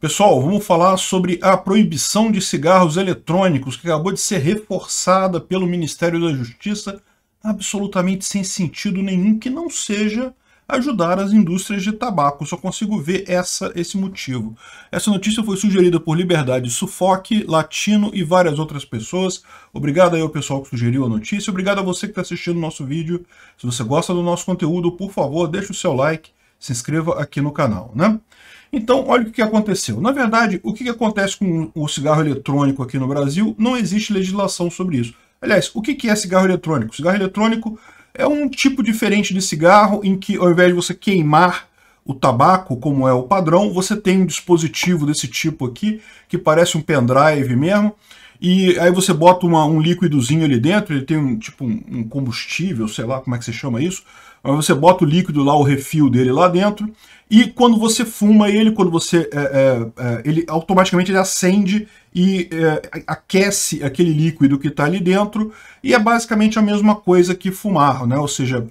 Pessoal, vamos falar sobre a proibição de cigarros eletrônicos que acabou de ser reforçada pelo Ministério da Justiça, absolutamente sem sentido nenhum que não seja ajudar as indústrias de tabaco. Só consigo ver essa, esse motivo. Essa notícia foi sugerida por Liberdade Sufoque, Latino e várias outras pessoas. Obrigado aí ao pessoal que sugeriu a notícia. Obrigado a você que está assistindo o nosso vídeo. Se você gosta do nosso conteúdo, por favor, deixe o seu like se inscreva aqui no canal, né? Então, olha o que aconteceu. Na verdade, o que acontece com o cigarro eletrônico aqui no Brasil, não existe legislação sobre isso. Aliás, o que é cigarro eletrônico? Cigarro eletrônico é um tipo diferente de cigarro em que, ao invés de você queimar o tabaco, como é o padrão, você tem um dispositivo desse tipo aqui, que parece um pendrive mesmo, e aí você bota uma, um líquidozinho ali dentro, ele tem um tipo um, um combustível, sei lá como é que se chama isso, Aí você bota o líquido lá, o refil dele lá dentro, e quando você fuma ele, quando você. É, é, é ele automaticamente ele acende e é, aquece aquele líquido que está ali dentro, e é basicamente a mesma coisa que fumar, né? Ou seja,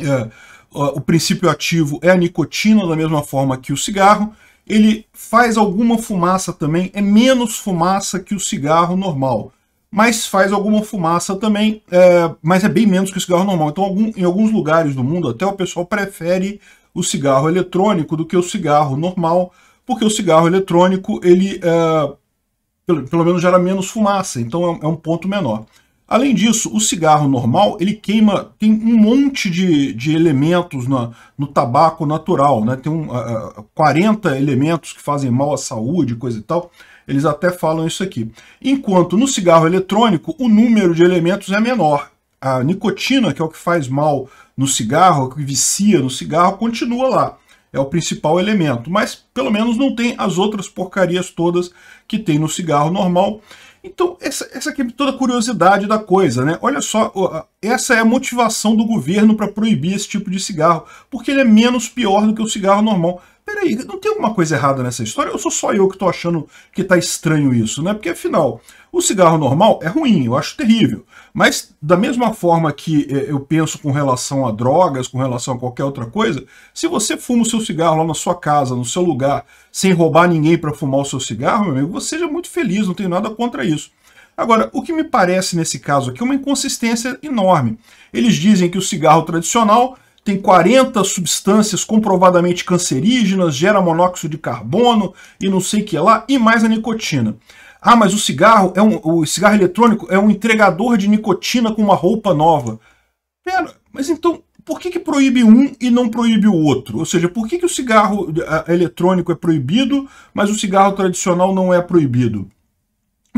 é, o princípio ativo é a nicotina, da mesma forma que o cigarro. Ele faz alguma fumaça também, é menos fumaça que o cigarro normal mas faz alguma fumaça também, é, mas é bem menos que o cigarro normal. Então, algum, em alguns lugares do mundo, até o pessoal prefere o cigarro eletrônico do que o cigarro normal, porque o cigarro eletrônico, ele, é, pelo, pelo menos, gera menos fumaça, então é, é um ponto menor. Além disso, o cigarro normal, ele queima, tem um monte de, de elementos no tabaco natural, né? Tem um, uh, 40 elementos que fazem mal à saúde, coisa e tal. Eles até falam isso aqui. Enquanto no cigarro eletrônico, o número de elementos é menor. A nicotina, que é o que faz mal no cigarro, que vicia no cigarro, continua lá é o principal elemento, mas pelo menos não tem as outras porcarias todas que tem no cigarro normal. Então, essa, essa aqui é toda a curiosidade da coisa, né? Olha só, essa é a motivação do governo para proibir esse tipo de cigarro, porque ele é menos pior do que o cigarro normal peraí, não tem alguma coisa errada nessa história? Ou sou só eu que estou achando que está estranho isso, né? Porque afinal, o cigarro normal é ruim, eu acho terrível. Mas da mesma forma que eh, eu penso com relação a drogas, com relação a qualquer outra coisa, se você fuma o seu cigarro lá na sua casa, no seu lugar, sem roubar ninguém para fumar o seu cigarro, meu amigo, você seja é muito feliz, não tenho nada contra isso. Agora, o que me parece nesse caso aqui é uma inconsistência enorme. Eles dizem que o cigarro tradicional tem 40 substâncias comprovadamente cancerígenas, gera monóxido de carbono e não sei o que lá, e mais a nicotina. Ah, mas o cigarro é um, o cigarro eletrônico é um entregador de nicotina com uma roupa nova. Pera, mas então por que, que proíbe um e não proíbe o outro? Ou seja, por que, que o cigarro eh, eletrônico é proibido, mas o cigarro tradicional não é proibido?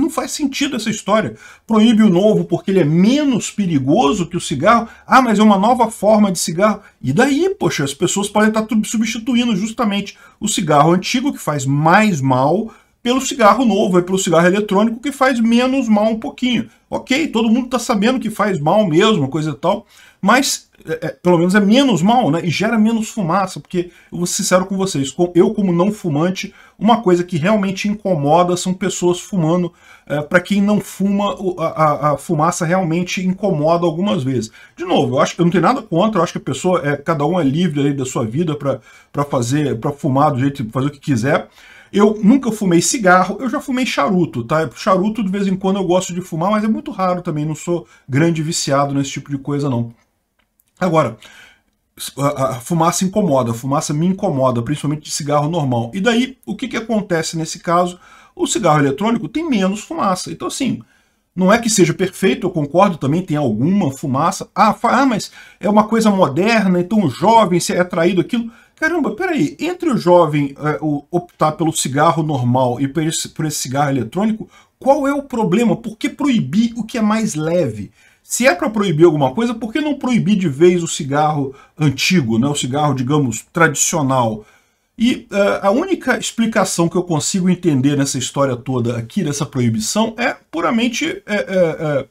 não faz sentido essa história. Proíbe o novo porque ele é menos perigoso que o cigarro. Ah, mas é uma nova forma de cigarro. E daí, poxa, as pessoas podem estar substituindo justamente o cigarro antigo, que faz mais mal, pelo cigarro novo, é pelo cigarro eletrônico, que faz menos mal um pouquinho. Ok, todo mundo está sabendo que faz mal mesmo, coisa e tal, mas é, é, pelo menos é menos mal, né? E gera menos fumaça, porque eu vou ser sincero com vocês, eu como não fumante, uma coisa que realmente incomoda são pessoas fumando. É, para quem não fuma, a, a, fumaça realmente incomoda algumas vezes. De novo, eu, acho, eu não tenho nada contra, eu acho que a pessoa, é, cada um é livre aí da sua vida para fazer, para fumar do jeito, fazer o que quiser. Eu nunca fumei cigarro, eu já fumei charuto, tá? Charuto de vez em quando eu gosto de fumar, mas é muito raro também, não sou grande viciado nesse tipo de coisa não. Agora, a, a fumaça incomoda, a fumaça me incomoda, principalmente de cigarro normal. E daí, o que, que acontece nesse caso? O cigarro eletrônico tem menos fumaça. Então, assim, não é que seja perfeito, eu concordo também, tem alguma fumaça. Ah, ah mas é uma coisa moderna, então o jovem se é atraído aquilo. Caramba, peraí, entre o jovem é, o, optar pelo cigarro normal e por esse, por esse cigarro eletrônico, qual é o problema? Por que proibir o que é mais leve? Se é para proibir alguma coisa, por que não proibir de vez o cigarro antigo, né? o cigarro, digamos, tradicional? E uh, a única explicação que eu consigo entender nessa história toda aqui, dessa proibição, é puramente é, é,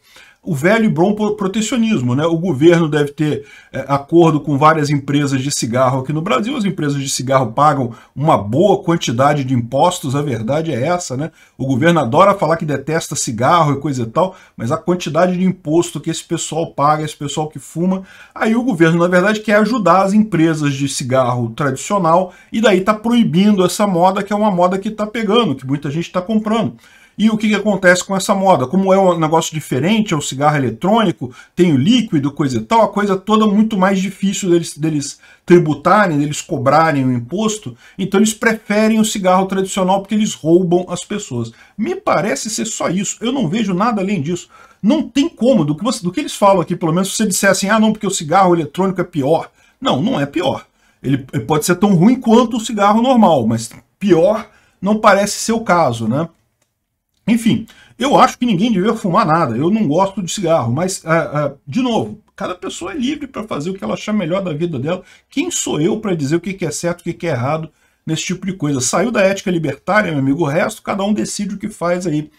o velho e bom protecionismo. Né? O governo deve ter é, acordo com várias empresas de cigarro aqui no Brasil. As empresas de cigarro pagam uma boa quantidade de impostos, a verdade é essa. Né? O governo adora falar que detesta cigarro e coisa e tal, mas a quantidade de imposto que esse pessoal paga, esse pessoal que fuma, aí o governo, na verdade, quer ajudar as empresas de cigarro tradicional e daí está proibindo essa moda, que é uma moda que está pegando, que muita gente está comprando. E o que, que acontece com essa moda? Como é um negócio diferente, é um cigarro eletrônico, tem o líquido, coisa e tal, a coisa toda muito mais difícil deles, deles tributarem, deles cobrarem o imposto, então eles preferem o cigarro tradicional porque eles roubam as pessoas. Me parece ser só isso, eu não vejo nada além disso. Não tem como, do que, você, do que eles falam aqui, pelo menos se você disser assim, ah não, porque o cigarro eletrônico é pior. Não, não é pior. Ele, ele pode ser tão ruim quanto o cigarro normal, mas pior não parece ser o caso, né? Enfim, eu acho que ninguém deveria fumar nada. Eu não gosto de cigarro, mas, ah, ah, de novo, cada pessoa é livre para fazer o que ela achar melhor da vida dela. Quem sou eu para dizer o que é certo e o que é errado nesse tipo de coisa? Saiu da ética libertária, meu amigo, o resto cada um decide o que faz aí.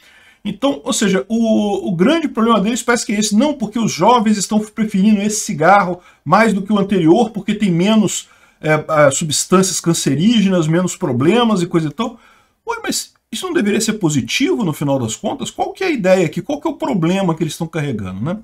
Então, ou seja, o, o grande problema deles parece que é esse. Não porque os jovens estão preferindo esse cigarro mais do que o anterior, porque tem menos é, substâncias cancerígenas, menos problemas e coisa e tal. Ué, mas isso não deveria ser positivo no final das contas? Qual que é a ideia aqui? Qual que é o problema que eles estão carregando, né?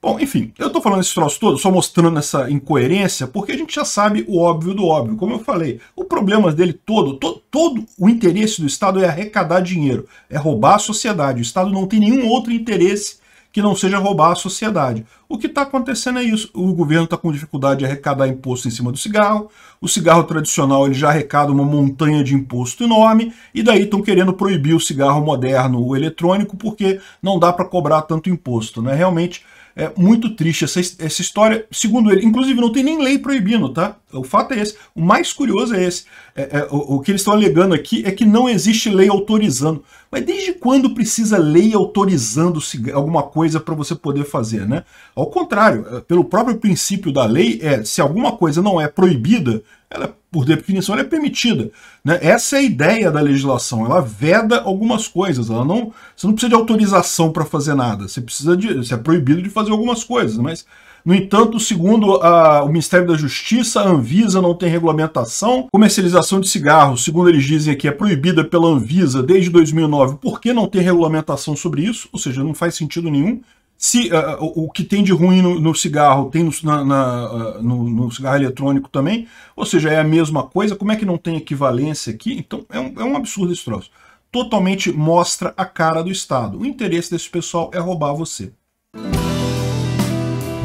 Bom, enfim, eu estou falando esse troço todo, só mostrando essa incoerência, porque a gente já sabe o óbvio do óbvio. Como eu falei, o problema dele todo, to, todo o interesse do Estado é arrecadar dinheiro, é roubar a sociedade. O Estado não tem nenhum outro interesse que não seja roubar a sociedade. O que está acontecendo é isso. O governo está com dificuldade de arrecadar imposto em cima do cigarro. O cigarro tradicional ele já arrecada uma montanha de imposto enorme. E daí estão querendo proibir o cigarro moderno, o eletrônico, porque não dá para cobrar tanto imposto. Né? Realmente é muito triste essa, essa história. Segundo ele, inclusive não tem nem lei proibindo, tá? O fato é esse. O mais curioso é esse. É, é, o, o, que eles estão alegando aqui é que não existe lei autorizando. Mas desde quando precisa lei autorizando alguma coisa para você poder fazer, né? Ao contrário, é, pelo próprio princípio da lei, é se alguma coisa não é proibida, ela, por definição, ela é permitida. Né? Essa é a ideia da legislação. Ela veda algumas coisas. Ela não, você não precisa de autorização para fazer nada. Você precisa de. Você é proibido de fazer algumas coisas, mas no entanto, segundo a, o Ministério da Justiça, a Anvisa não tem regulamentação. Comercialização de cigarros, segundo eles dizem aqui, é proibida pela Anvisa desde 2009. Por que não tem regulamentação sobre isso? Ou seja, não faz sentido nenhum. Se uh, o, o que tem de ruim no, no cigarro tem no, na, na, uh, no, no, cigarro eletrônico também, ou seja, é a mesma coisa, como é que não tem equivalência aqui? Então é um, é um absurdo esse troço. Totalmente mostra a cara do Estado. O interesse desse pessoal é roubar você.